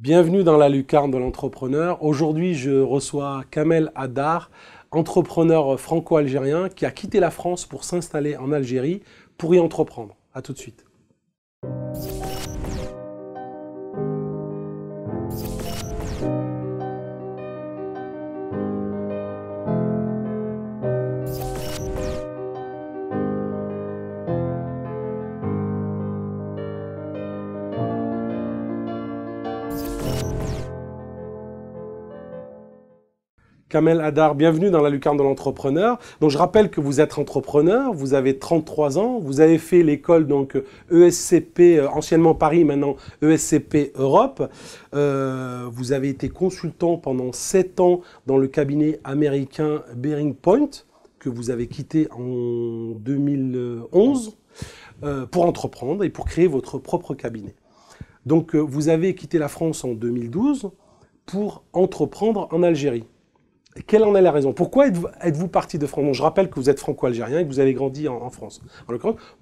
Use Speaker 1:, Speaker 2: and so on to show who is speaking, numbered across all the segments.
Speaker 1: Bienvenue dans la lucarne de l'entrepreneur. Aujourd'hui, je reçois Kamel Haddar, entrepreneur franco-algérien qui a quitté la France pour s'installer en Algérie pour y entreprendre. À tout de suite. Kamel Hadar, bienvenue dans la lucarne de l'entrepreneur. Donc je rappelle que vous êtes entrepreneur, vous avez 33 ans, vous avez fait l'école donc ESCP, euh, anciennement Paris, maintenant ESCP Europe. Euh, vous avez été consultant pendant 7 ans dans le cabinet américain Bering Point, que vous avez quitté en 2011 euh, pour entreprendre et pour créer votre propre cabinet. Donc vous avez quitté la France en 2012 pour entreprendre en Algérie quelle en est la raison Pourquoi êtes-vous parti de France Je rappelle que vous êtes franco-algérien et que vous avez grandi en, France.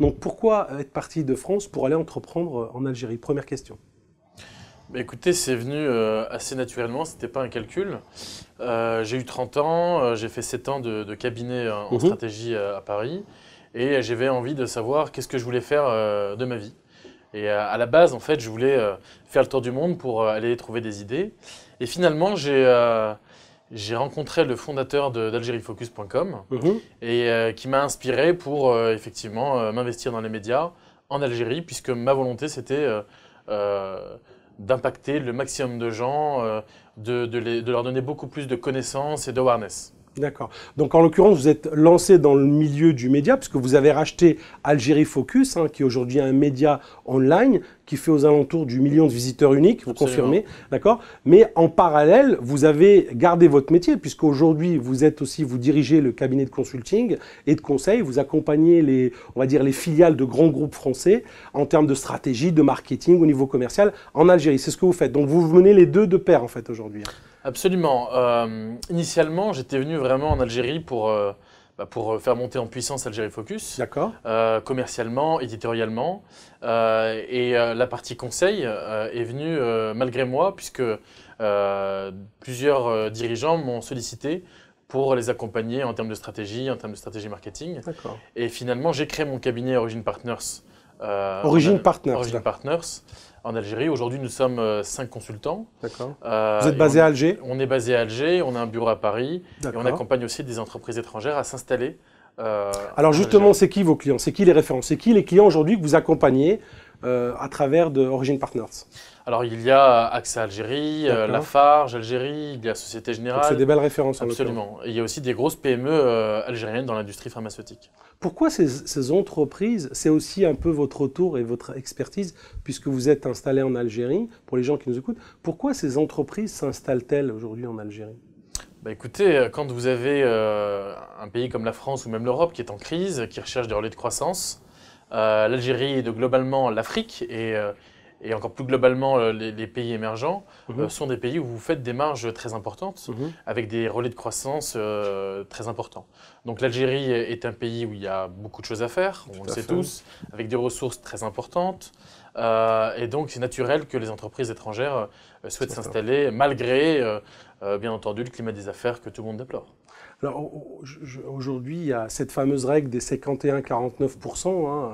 Speaker 1: donc pourquoi être parti de France pour aller entreprendre euh, en Algérie Première question.
Speaker 2: Bah, écoutez, c'est venu euh, assez naturellement, ce n'était pas un calcul. Euh, j'ai eu 30 ans, j'ai fait 7 ans de, cabinet en mhm. stratégie à Paris et j'avais envie de savoir qu'est-ce que je voulais faire de ma vie. Et à la base, en fait, je voulais faire le tour du monde pour aller trouver des idées. Et finalement, j'ai j'ai rencontré le fondateur d'algériefocus.com mhm. et euh, qui m'a inspiré pour euh, effectivement euh, m'investir dans les médias en Algérie, puisque ma volonté c'était d'impacter le maximum de gens, de, de, leur donner beaucoup plus de connaissances et d'awareness.
Speaker 1: D'accord. Donc en l'occurrence, vous êtes lancé dans le milieu du média puisque vous avez racheté Algérie Focus, hein, qui est aujourd'hui un média online qui fait aux alentours du million de visiteurs uniques, vous confirmez, d'accord Mais en parallèle, vous avez gardé votre métier puisqu'aujourd'hui, vous êtes aussi, vous dirigez le cabinet de consulting et de conseil, vous accompagnez les, on va dire, les filiales de grands groupes français en termes de stratégie, de marketing au niveau commercial en Algérie. C'est ce que vous faites. Donc vous menez les deux de pair en fait aujourd'hui. Hein.
Speaker 2: Absolument. Euh, initialement, j'étais venu vraiment en Algérie pour, euh, bah, euh, faire monter en puissance Algérie Focus. D'accord. commercialement, éditorialement. et la partie conseil est venue malgré moi, puisque plusieurs dirigeants m'ont sollicité pour les accompagner en termes de stratégie, en termes de stratégie marketing. Et finalement, j'ai créé mon cabinet Origin Partners euh, Origine Partners. Partners en Algérie. Aujourd'hui, nous sommes euh, cinq consultants. Euh, vous êtes basé à Alger On est basé à Alger, on a un bureau à Paris et on accompagne aussi des entreprises étrangères à s'installer. Alors justement,
Speaker 1: c'est qui vos clients C'est qui les références C'est qui les clients aujourd'hui que vous accompagnez euh, à travers de Origin Partners.
Speaker 2: Alors il y a AXA Algérie, euh, Lafarge Algérie, il y a Société Générale. C'est des belles références. En Absolument. Et il y a aussi des grosses PME euh, algériennes dans l'industrie pharmaceutique.
Speaker 1: Pourquoi ces, entreprises C'est aussi un peu votre retour et votre expertise, puisque vous êtes installé en Algérie, pour les gens qui nous écoutent. Pourquoi ces entreprises s'installent-elles aujourd'hui en Algérie
Speaker 2: bah, écoutez, quand vous avez un pays comme la France ou même l'Europe qui est en crise, qui recherche des relais de croissance, euh, l'Algérie et globalement l'Afrique euh, et, encore plus globalement euh, les, pays émergents mhm. sont des pays où vous faites des marges très importantes mhm. avec des relais de croissance très importants. Donc l'Algérie est un pays où il y a beaucoup de choses à faire, on le sait tous, avec des ressources très importantes. et donc, c'est naturel que les entreprises étrangères souhaitent s'installer malgré, bien entendu, le climat des affaires que tout le monde déplore.
Speaker 1: Alors aujourd'hui, il y a cette fameuse règle des 51-49%. Hein,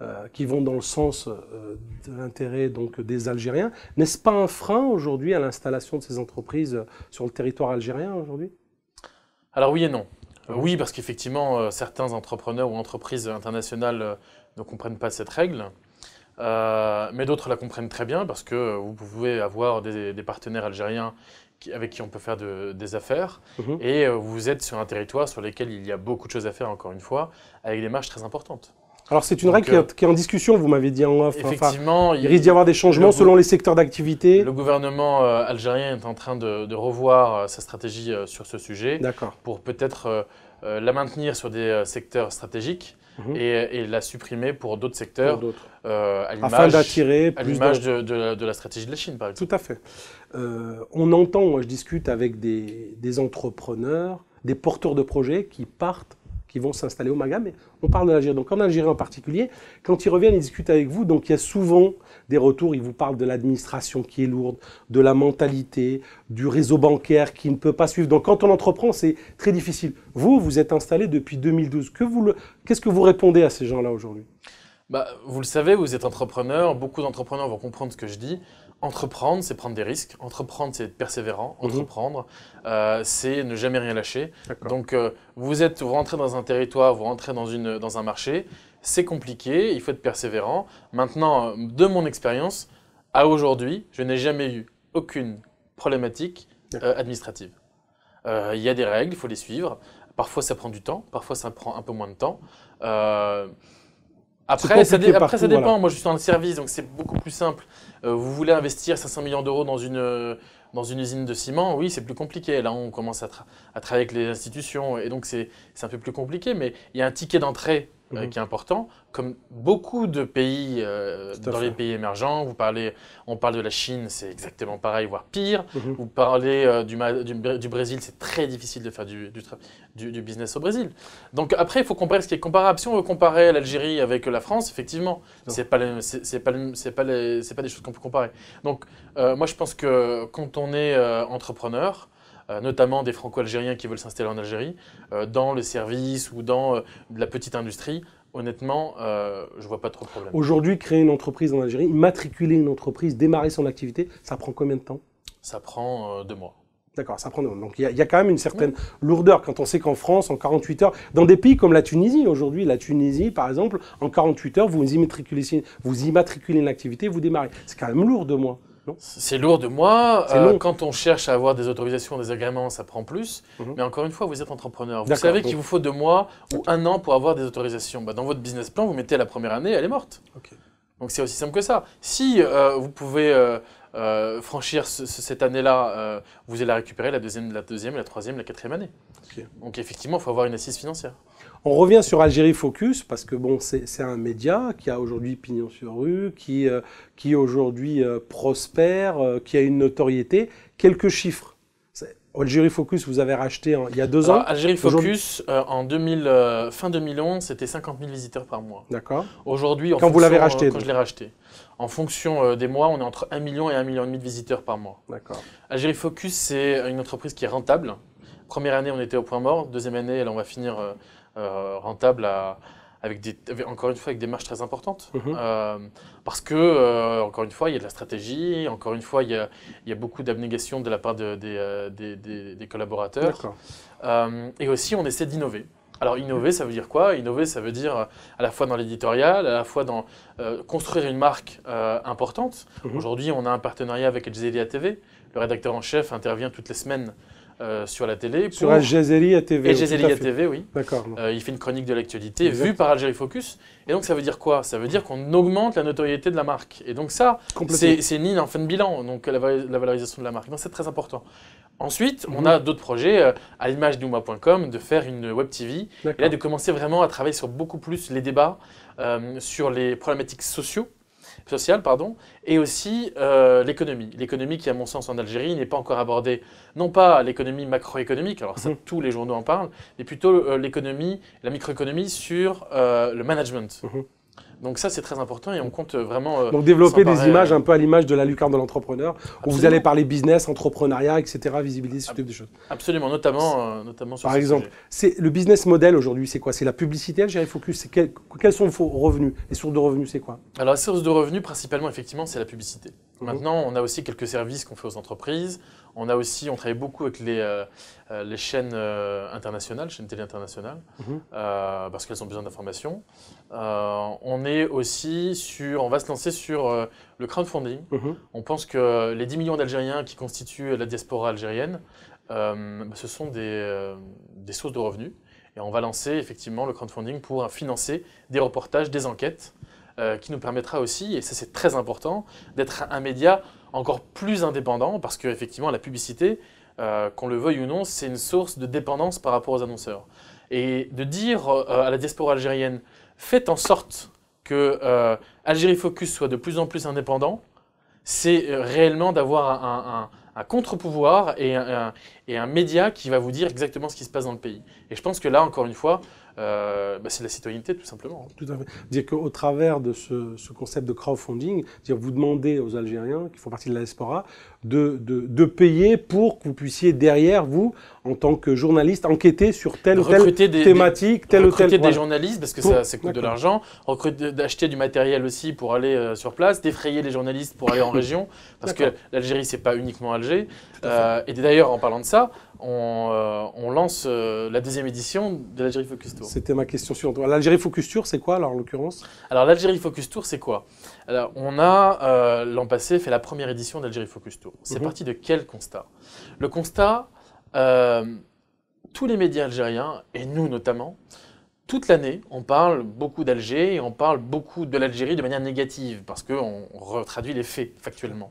Speaker 1: euh, qui vont dans le sens euh, de l'intérêt donc des Algériens. N'est-ce pas un frein aujourd'hui à l'installation de ces entreprises euh, sur le territoire algérien aujourd'hui
Speaker 2: Alors oui et non. oui, parce qu'effectivement, certains entrepreneurs ou entreprises internationales ne comprennent pas cette règle. mais d'autres la comprennent très bien parce que vous pouvez avoir des, des partenaires algériens avec qui on peut faire des affaires. Mhm. Et euh, vous êtes sur un territoire sur lequel il y a beaucoup de choses à faire, encore une fois, avec des marges très importantes.
Speaker 1: Alors c'est une règle euh, qui, est en discussion, vous m'avez dit hein, en off. Effectivement, il, risque d'y avoir des changements selon les secteurs d'activité. Le
Speaker 2: gouvernement euh, algérien est en train de, revoir euh, sa stratégie sur ce sujet D'accord. pour peut-être la maintenir sur des secteurs stratégiques. Mhm. Et, la supprimer pour d'autres secteurs, pour d'autres. à afin d'attirer plus de... la stratégie de la Chine, par exemple.
Speaker 1: Tout à fait. on entend, moi je discute avec des, entrepreneurs, des porteurs de projets qui partent qui vont s'installer au Maghreb, mais on parle de l'Algérie. Donc en Algérie en particulier, quand ils reviennent, ils discutent avec vous, donc il y a souvent des retours, ils vous parlent de l'administration qui est lourde, de la mentalité, du réseau bancaire qui ne peut pas suivre. Donc quand on entreprend, c'est très difficile. Vous, vous êtes installé depuis 2012. Que vous Qu'est-ce que vous répondez à ces gens-là aujourd'hui
Speaker 2: bah, vous le savez, vous êtes entrepreneur, beaucoup d'entrepreneurs vont comprendre ce que je dis. Entreprendre, c'est prendre des risques. Entreprendre, c'est être persévérant. Mhm. Entreprendre, euh, c'est ne jamais rien lâcher. Donc, euh, vous êtes, vous rentrez dans un territoire, vous rentrez dans, une, dans un marché, c'est compliqué, il faut être persévérant. Maintenant, euh, de mon expérience, à aujourd'hui, je n'ai jamais eu aucune problématique administrative. Il y a des règles, il faut les suivre. Parfois, ça prend du temps, parfois, ça prend un peu moins de temps. Après, ça, dépend. Moi, je suis en le service, donc c'est beaucoup plus simple. Euh, vous voulez investir 500 millions d'euros dans une, euh, dans une usine de ciment, oui, c'est plus compliqué. Là, on commence à, à, travailler avec les institutions, et donc c'est un peu plus compliqué. Mais il y a un ticket d'entrée euh, mhm. qui est important, comme beaucoup de pays euh, dans les pays émergents. Vous parlez, on parle de la Chine, c'est exactement pareil, voire pire. Mhm. Vous parlez euh, du, du, Brésil, c'est très difficile de faire du, du, business au Brésil. Donc après, il faut comparer ce qui est comparable. Si on veut comparer l'Algérie avec la France, effectivement, c'est pas c'est pas pas, pas des choses qu'on peut comparer. Donc moi, je pense que quand on est entrepreneur, euh, notamment des franco-algériens qui veulent s'installer en Algérie, euh, dans le service ou dans euh, la petite industrie, honnêtement, je ne vois pas trop de problème. Aujourd'hui,
Speaker 1: créer une entreprise en Algérie, matriculer une entreprise, démarrer son activité, ça prend combien de temps Ça prend deux mois. D'accord, ça prend deux mois. Donc il y, a quand même une certaine lourdeur quand on sait qu'en France, en 48 heures, dans des pays comme la Tunisie aujourd'hui, la Tunisie par exemple, en 48 heures, vous immatriculez, vous immatriculez une activité, vous démarrez. C'est quand même lourd de mois.
Speaker 2: C'est lourd de moi. Euh, quand on cherche à avoir des autorisations, des agréments, ça prend plus. Mhm. Mais encore une fois, vous êtes entrepreneur. Vous savez qu'il vous faut deux mois ou un an pour avoir des autorisations. Bah, dans votre business plan, vous mettez la première année, elle est morte. Donc c'est aussi simple que ça. Si euh, vous pouvez euh, franchir cette année-là, vous allez la récupérer la deuxième, la deuxième, la troisième, la quatrième année. Donc effectivement, il faut avoir une assise financière.
Speaker 1: On revient sur Algérie Focus parce que bon, c'est un média qui a aujourd'hui pignon sur rue, qui, euh, qui aujourd'hui euh, prospère, euh, qui a une notoriété. Quelques chiffres. Algérie Focus, vous avez racheté il y a deux ans. Algérie Focus,
Speaker 2: en 2000, fin 2011, c'était 50 000 visiteurs par mois.
Speaker 1: D'accord. Aujourd'hui, quand vous l'avez racheté, quand je l'ai
Speaker 2: racheté, en fonction des mois, on est entre 1 million et 1 million et demi de visiteurs par mois. D'accord. Algérie Focus, c'est une entreprise qui est rentable. Première année, on était au point mort. Deuxième année, là, on va finir euh, rentable avec encore une fois avec des marges très importantes. Mhm. Euh, parce que, euh, encore une fois, il y a de la stratégie, encore une fois, il y a, beaucoup d'abnégation de la part des collaborateurs. et aussi, on essaie d'innover. Alors innover, ça veut dire quoi Innover, ça veut dire à la fois dans l'éditorial, à la fois dans construire une marque importante. Mhm. Aujourd'hui, on a un partenariat avec Elzelia TV. Le rédacteur en chef intervient toutes les semaines euh, sur la télé. Sur Al TV. Al TV, oui. D'accord. Euh, il fait une chronique de l'actualité vue par Algérie Focus. Et donc ça veut dire quoi Ça veut dire qu'on augmente la notoriété de la marque. Et donc ça, c'est une ligne en fin de bilan, donc la, valorisation de la marque. Donc c'est très important. Ensuite, on mhm. a d'autres projets, euh, à l'image d'Uma.com, de faire une web TV. Et là, de commencer vraiment à travailler sur beaucoup plus les débats, sur les problématiques sociaux pardon, et aussi euh, l'économie. L'économie qui, à mon sens, en Algérie n'est pas encore abordée, non pas l'économie macroéconomique, alors ça, mhm. tous les journaux en parlent, mais plutôt euh, l'économie, la microéconomie sur euh, le management. Mhm. Donc ça, c'est très important et on compte euh, vraiment. Euh, Donc développer des images euh, un
Speaker 1: peu à l'image de la lucarne de l'entrepreneur, où vous allez parler business, entrepreneuriat, etc., visibiliser ce type de choses.
Speaker 2: Absolument, notamment, notamment sur Par exemple,
Speaker 1: c'est le business model aujourd'hui, c'est quoi C'est la publicité Algérie Focus Quels sont vos revenus Les sources de revenus, c'est quoi
Speaker 2: Alors, la source de revenus, principalement, effectivement, c'est la publicité. Mmh. Maintenant, on a aussi quelques services qu'on fait aux entreprises. On a aussi, on travaille beaucoup avec les, euh, euh, chaînes euh, internationales, chaînes télé internationales, mhm. parce qu'elles ont besoin d'informations. on est aussi sur, on va se lancer sur le crowdfunding. Mhm. On pense que les 10 millions d'Algériens qui constituent la diaspora algérienne, ce sont des, des sources de revenus. Et on va lancer effectivement le crowdfunding pour financer des reportages, des enquêtes, qui nous permettra aussi, et ça c'est très important, d'être un média encore plus indépendant parce qu'effectivement, la publicité, euh, qu'on le veuille ou non, c'est une source de dépendance par rapport aux annonceurs. Et de dire euh, à la diaspora algérienne, faites en sorte que euh, Algérie Focus soit de plus en plus indépendant, c'est réellement d'avoir un, contre-pouvoir et un média qui va vous dire exactement ce qui se passe dans le pays. Et je pense que là, encore une fois, euh, bah, c'est la citoyenneté tout simplement.
Speaker 1: Tout à Dire qu'au travers de ce, concept de crowdfunding, dire vous demandez aux Algériens qui font partie de la diaspora de, de, de, payer pour que vous puissiez derrière vous, en tant que journaliste, enquêter sur telle ou telle thématique, telle ou telle. Recruter des journalistes parce que ça, coûte de l'argent,
Speaker 2: d'acheter du matériel aussi pour aller euh, sur place, d'effrayer les journalistes pour aller en région parce que l'Algérie c'est pas uniquement Alger. Euh, et d'ailleurs en parlant de ça. Euh, on, lance euh, la
Speaker 1: deuxième édition de l'Algérie Focus Tour. C'était ma question sur toi. L'Algérie Focus Tour, c'est quoi en l'occurrence
Speaker 2: Alors l'Algérie Focus Tour, c'est quoi alors, On a euh, l'an passé fait la première édition d'Algérie Focus Tour. C'est mhm. parti de quel constat Le constat, tous les médias algériens, et nous notamment, toute l'année, on parle beaucoup d'Alger et on parle beaucoup de l'Algérie de manière négative, parce qu'on retraduit les faits factuellement.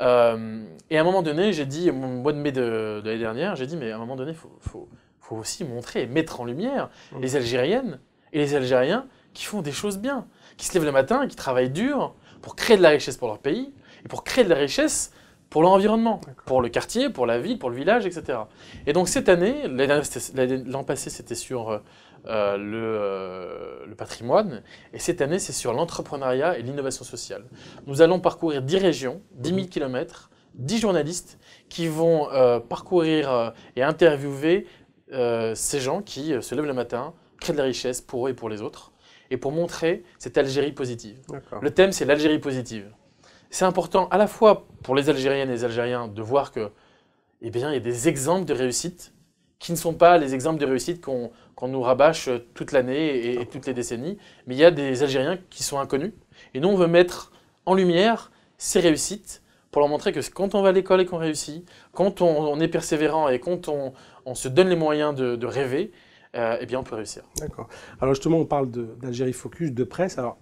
Speaker 2: Euh, et à un moment donné, j'ai dit, au mois de mai de, l'année dernière, j'ai dit, mais à un moment donné, il faut, aussi montrer et mettre en lumière mm. les Algériennes et les Algériens qui font des choses bien, qui se lèvent le matin, qui travaillent dur pour créer de la richesse pour leur pays et pour créer de la richesse pour l'environnement, pour le quartier, pour la ville, pour le village, etc. Et donc cette année, l'an passé c'était sur euh, euh, euh, le, patrimoine, et cette année c'est sur l'entrepreneuriat et l'innovation sociale. Nous allons parcourir 10 régions, 10 000 kilomètres, 10 journalistes qui vont parcourir et interviewer ces gens qui se lèvent le matin, créent de la richesse pour eux et pour les autres, et pour montrer cette Algérie positive. Le thème c'est l'Algérie positive c'est important à la fois pour les Algériennes et les Algériens de voir que, eh bien, il y a des exemples de réussite qui ne sont pas les exemples de réussite qu'on nous rabâche toute l'année et, toutes les décennies, mais il y a des Algériens qui sont inconnus. Et nous, on veut mettre en lumière ces réussites pour leur montrer que quand on va à l'école et qu'on réussit, quand on, est persévérant et quand on, on se donne les moyens de, rêver, euh, eh bien, on peut réussir.
Speaker 1: D'accord. Alors justement, on parle d'Algérie Focus, de presse. Alors,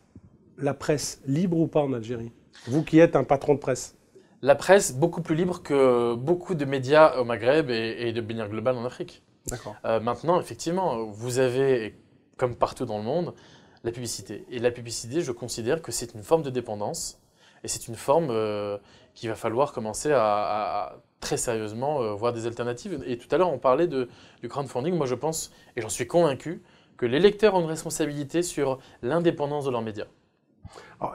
Speaker 1: la presse libre ou pas en Algérie vous qui êtes un patron de presse La presse, beaucoup
Speaker 2: plus libre que beaucoup de médias au Maghreb et, de manière globale en Afrique. D'accord. Euh, maintenant, effectivement, vous avez, comme partout dans le monde, la publicité. Et la publicité, je considère que c'est une forme de dépendance. Et c'est une forme qui euh, qu'il va falloir commencer à, très sérieusement euh, voir des alternatives. Et tout à l'heure, on parlait du crowdfunding. Moi, je pense, et j'en suis convaincu, que les lecteurs ont une responsabilité sur l'indépendance de leurs médias.
Speaker 1: Alors,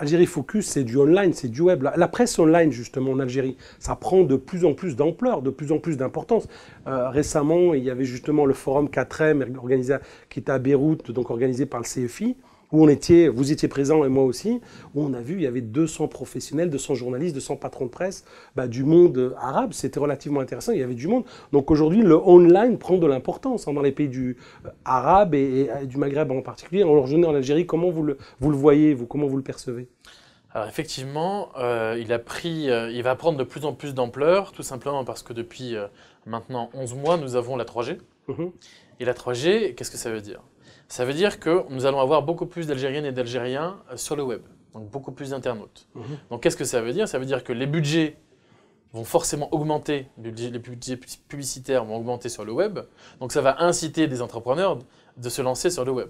Speaker 1: Algérie Focus, c'est du online, c'est du web. La, presse online, justement, en Algérie, ça prend de plus en plus d'ampleur, de plus en plus d'importance. Euh, récemment, il y avait justement le forum 4M organisé, qui était à Beyrouth, donc organisé par le CFI où était, vous étiez présent et moi aussi, où on a vu, il y avait 200 professionnels, 200 journalistes, 200 patrons de presse bah, du monde arabe. C'était relativement intéressant, il y avait du monde. Donc aujourd'hui, le online prend de l'importance hein, dans les pays du, euh, arabe et, du Maghreb en particulier. En leur journée en Algérie, comment vous le, voyez, vous, comment vous le percevez
Speaker 2: alors effectivement, euh, il, a pris, euh, il va prendre de plus en plus d'ampleur, tout simplement parce que depuis maintenant 11 mois, nous avons la 3G. Mmh et la 3G, qu'est-ce que ça veut dire ça veut dire que nous allons avoir beaucoup plus d'Algériennes et d'Algériens euh, sur le web, donc beaucoup plus d'internautes. Mhm. Donc qu'est-ce que ça veut dire Ça veut dire que les budgets vont forcément augmenter, les budgets publicitaires vont augmenter sur le web, donc ça va inciter des entrepreneurs de se lancer sur le web.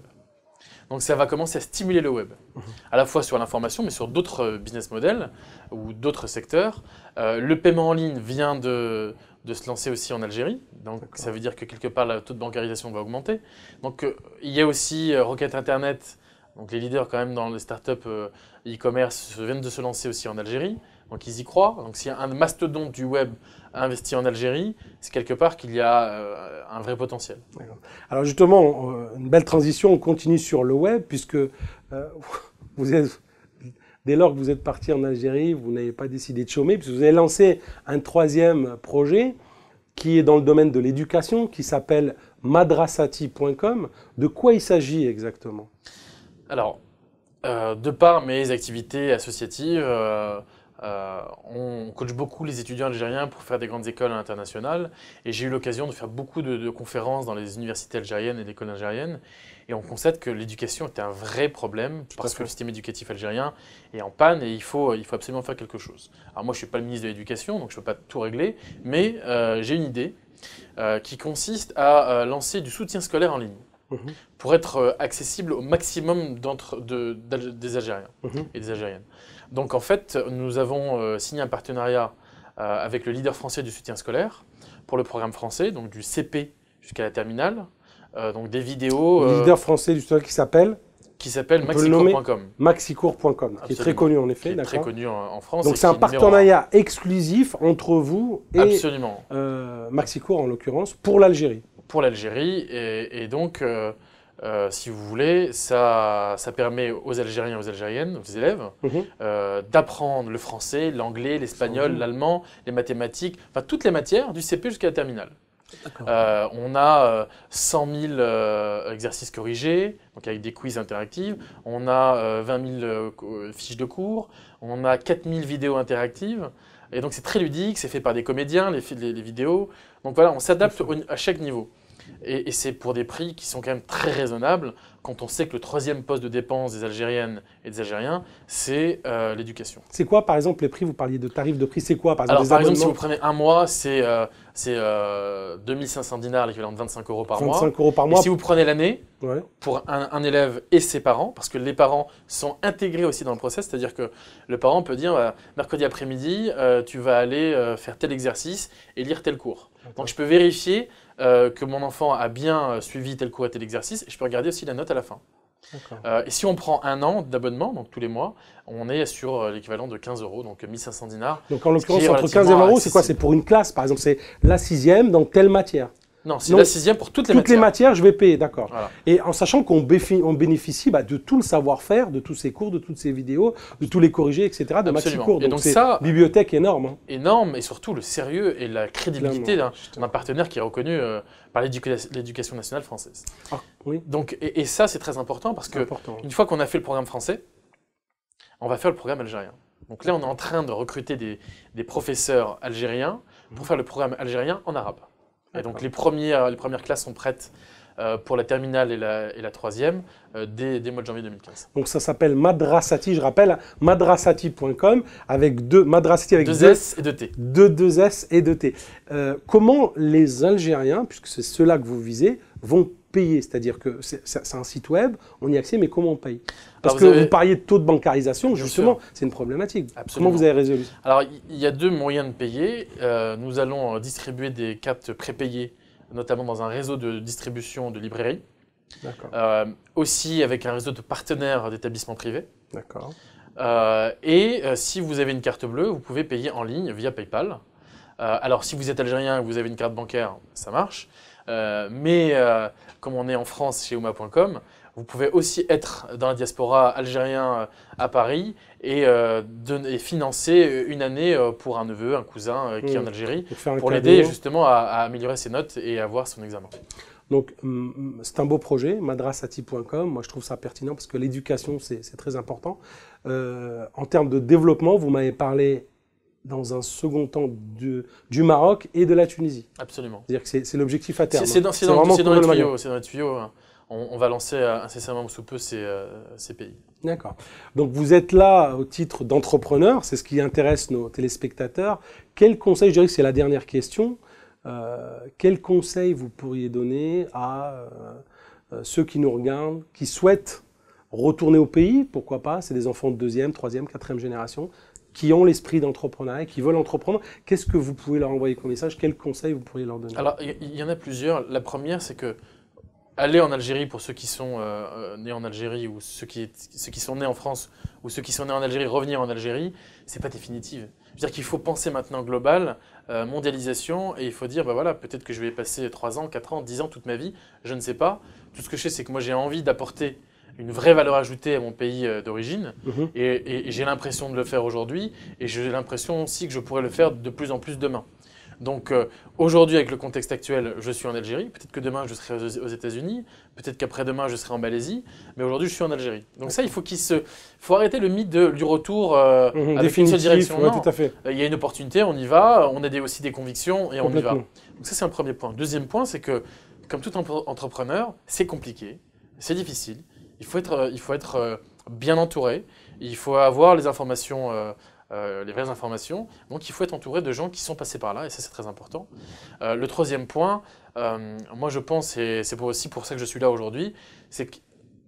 Speaker 2: Donc ça va commencer à stimuler le web, mhm. à la fois sur l'information, mais sur d'autres euh, business models ou d'autres secteurs. Euh, le paiement en ligne vient de, de se lancer aussi en Algérie. Donc ça veut dire que quelque part, le taux de bancarisation va augmenter. Donc euh, il y a aussi euh, Rocket Internet. Donc les leaders quand même dans les startups euh, e-commerce viennent de se lancer aussi en Algérie. Donc ils y croient. Donc s'il y a un mastodonte du web investi en Algérie, c'est quelque part qu'il y a un vrai
Speaker 1: potentiel. Alors justement, une belle transition, on continue sur le web puisque vous êtes dès lors que vous êtes parti en Algérie, vous n'avez pas décidé de chômer, puisque vous avez lancé un troisième projet qui est dans le domaine de l'éducation, qui s'appelle madrasati.com. De quoi il s'agit exactement Alors,
Speaker 2: euh, de par mes activités associatives, euh, euh, on coach beaucoup les étudiants algériens pour faire des grandes écoles internationales et j'ai eu l'occasion de faire beaucoup de, conférences dans les universités algériennes et les écoles algériennes et on constate que l'éducation était un vrai problème parce que le système éducatif algérien est en panne et il faut, absolument faire quelque chose. Alors moi je ne suis pas le ministre de l'éducation donc je ne peux pas tout régler mais euh, j'ai une idée euh, qui consiste à lancer du soutien scolaire en ligne. Mhm. pour être accessible au maximum des Algériens mhm. et des Algériennes. Donc en fait, nous avons euh, signé un partenariat euh, avec le leader français du soutien scolaire pour le programme français, donc du CP jusqu'à la terminale. Euh, donc des vidéos. Le leader
Speaker 1: français du soutien qui s'appelle
Speaker 2: qui s'appelle maxicourt.com.
Speaker 1: Maxicourt.com, qui est très connu en effet. Qui très connu
Speaker 2: en, France. Donc c'est un partenariat
Speaker 1: exclusif entre vous et Maxicourt en l'occurrence pour l'Algérie.
Speaker 2: Pour l'Algérie et, donc euh, si vous voulez, ça, ça permet aux Algériens et aux Algériennes, aux élèves, mhm. euh, d'apprendre le français, l'anglais, l'espagnol, l'allemand, les mathématiques, enfin toutes les matières du CP jusqu'à la terminale. Euh, on a 100 000 exercices corrigés, donc avec des quiz interactifs. On a 20 000 fiches de cours. On a 4 000 vidéos interactives. Et donc c'est très ludique, c'est fait par des comédiens, les vidéos. Donc voilà, on s'adapte à chaque niveau. Et, c'est pour des prix qui sont quand même très raisonnables quand on sait que le troisième poste de dépense des Algériennes et des Algériens, c'est euh, l'éducation.
Speaker 1: C'est quoi, par exemple, les prix Vous parliez de tarifs de prix, c'est quoi, par exemple Alors, par exemple, si vous
Speaker 2: prenez un mois, c'est 2500 euh, euh, dinars, l'équivalent de 25 euros par mois. 25 euros par mois. Et si vous prenez l'année, pour un, élève et ses parents, parce que les parents sont intégrés aussi dans le process, c'est-à-dire que le parent peut dire, mercredi après-midi, tu vas aller faire tel exercice et lire tel cours. Donc, je peux vérifier euh, que mon enfant a bien euh, suivi tel cours et tel exercice, et je peux regarder aussi la note à la fin. Euh, et si on prend un an d'abonnement, donc tous les mois, on est sur l'équivalent de 15 euros, donc 1500 dinars. Donc en l'occurrence, entre 15 et euros, c'est
Speaker 1: quoi C'est pour une classe, par exemple, c'est la sixième dans telle matière non, c'est la sixième pour toutes les matières. Toutes les matières, je vais payer, d'accord. Et en sachant qu'on bénéficie bah, de tout le savoir-faire, de tous ces cours, de toutes ces vidéos, de tous les corrigés, etc., de maxi-cours. Donc, c'est ça, bibliothèque énorme. Hein.
Speaker 2: Énorme, et surtout le sérieux et la crédibilité d'un partenaire qui est reconnu euh, par l'éducation nationale française. Ah, oui. Donc, et, ça, c'est très important parce que une fois qu'on a fait le programme français, on va faire le programme algérien. Donc là, on est en train de recruter des, professeurs algériens pour mmh. faire le programme algérien en arabe. Et donc les premières, les premières classes sont prêtes euh, pour la terminale et la, troisième euh, dès, le mois de janvier 2015.
Speaker 1: Donc ça s'appelle Madrasati, je rappelle, madrasati.com avec deux Madrasati avec deux, S et deux T. Deux, S et deux T. Euh, comment les Algériens, puisque c'est cela que vous visez, vont payer C'est-à-dire que c'est un site web, on y accède, mais comment on paye Parce que vous, parliez de taux de bancarisation, justement, c'est une problématique. Absolument. Comment vous avez résolu
Speaker 2: Alors, il y a deux moyens de payer. nous allons distribuer des cartes prépayées notamment dans un réseau de distribution de librairies. Euh, aussi avec un réseau de partenaires d'établissements privés. D'accord. Euh, et euh, si vous avez une carte bleue, vous pouvez payer en ligne via PayPal. alors si vous êtes algérien et que vous avez une carte bancaire, ça marche. Euh, mais euh, comme on est en France chez Uma.com, vous pouvez aussi être dans la diaspora algérien euh, à Paris et, financer une année pour un neveu, un cousin qui est en mmh. Algérie, pour, l'aider justement à, améliorer ses notes et avoir son examen.
Speaker 1: Donc c'est un beau projet, madrasati.com, moi je trouve ça pertinent parce que l'éducation c'est très important. en termes de développement, vous m'avez parlé dans un second temps du, Maroc et de la Tunisie. Absolument. C'est-à-dire que c'est l'objectif à terme. C'est dans, les
Speaker 2: tuyaux. Hein. on, va lancer euh, incessamment sous peu euh, ces, pays.
Speaker 1: D'accord. Donc vous êtes là au titre d'entrepreneur, c'est ce qui intéresse nos téléspectateurs. Quel conseil, je dirais que c'est la dernière question, euh, quel conseil vous pourriez donner à ceux qui nous regardent, qui souhaitent retourner au pays, pourquoi pas, c'est des enfants de deuxième, troisième, quatrième génération, qui ont l'esprit d'entrepreneuriat, qui veulent entreprendre, qu'est-ce que vous pouvez leur envoyer comme message Quels conseils vous pourriez leur donner Alors,
Speaker 2: il y, en a plusieurs. La première, c'est que aller en Algérie, pour ceux qui sont euh, nés en Algérie ou ceux qui, ceux qui sont nés en France ou ceux qui sont nés en Algérie, revenir en Algérie, c'est pas définitif. C'est-à-dire qu'il faut penser maintenant global, euh, mondialisation, et il faut dire, bah voilà, peut-être que je vais passer 3 ans, 4 ans, 10 ans, toute ma vie, je ne sais pas. Tout ce que je sais, c'est que moi j'ai envie d'apporter une vraie valeur ajoutée à mon pays euh, d'origine. Mhm. Et, j'ai l'impression de le faire aujourd'hui. Et j'ai l'impression aussi que je pourrais le faire de plus en plus demain. Donc euh, aujourd'hui, avec le contexte actuel, je suis en Algérie. Peut-être que demain, je serai aux États-Unis. Peut-être qu'après-demain, je serai en Malaisie. Mais aujourd'hui, je suis en Algérie. Donc ça, il faut qu'il se, faut arrêter le mythe du retour à euh, mhm, avec une seule direction. tout à fait. Il y a une opportunité, on y va. On a des, aussi des convictions et on y va. Donc ça, c'est un premier point. Deuxième point, c'est que comme tout entrepreneur, c'est compliqué, c'est difficile il faut être, euh, euh, bien entouré, il faut avoir les informations, euh, les vraies informations. Donc il faut être entouré de gens qui sont passés par là, et ça c'est très important. le troisième point, moi je pense, et c'est aussi pour ça que je suis là aujourd'hui, c'est que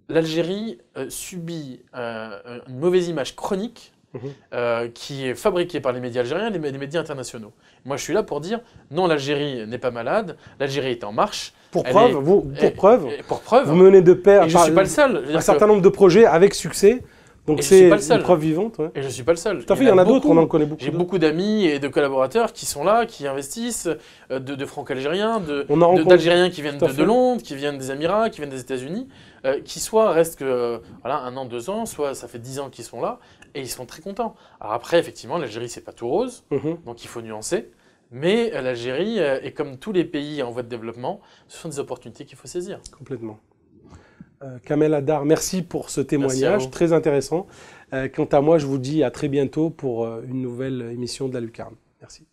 Speaker 2: l'Algérie subit une mauvaise image chronique mhm. qui est fabriquée par les médias algériens et les, médias internationaux. Moi, je suis là pour dire non, l'Algérie n'est pas malade, l'Algérie est en marche, pour preuve, vous, pour, preuve, pour preuve, vous menez de pair je suis pas le seul. un certain nombre
Speaker 1: de projets avec succès. Donc c'est une preuve vivante. Et je suis pas le seul. il y en a, d'autres, on en connaît beaucoup. J'ai beaucoup
Speaker 2: d'amis et de collaborateurs qui sont là, qui investissent, euh, de, de franco-algériens, d'algériens qui viennent de, Londres, qui viennent des Émirats, qui viennent des États-Unis, euh, qui soit restent euh, voilà, un an, deux ans, soit ça fait dix ans qu'ils sont là, et ils sont très contents. Alors après, effectivement, l'Algérie, c'est pas tout rose, mhm. donc il faut nuancer. Mais euh, l'Algérie, euh, et comme tous les pays en voie de développement, ce sont des opportunités qu'il faut saisir.
Speaker 1: Complètement. Euh, Kamel Adar, merci pour ce témoignage très intéressant. quant à moi, je vous dis à très bientôt pour une nouvelle émission de la Lucarne. Merci.